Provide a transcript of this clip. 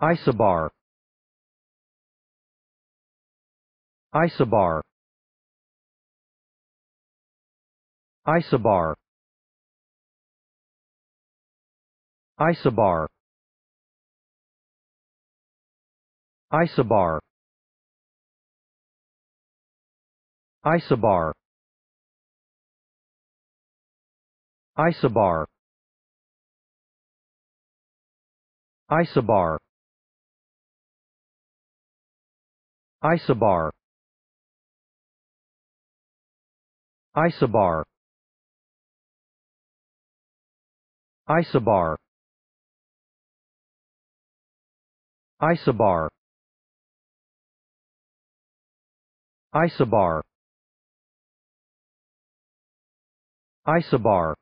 Isobar Isobar Isobar Isobar Isobar Isobar Isobar Isobar Isobar Isobar Isobar Isobar Isobar Isobar